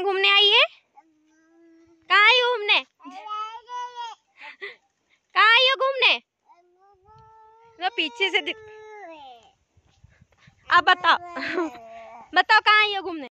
कहाँ घूमने आई है कहाँ आई हो घूमने कहाँ आई हो घूमने तो पीछे से दिख आप बताओ बताओ कहाँ आई हो घूमने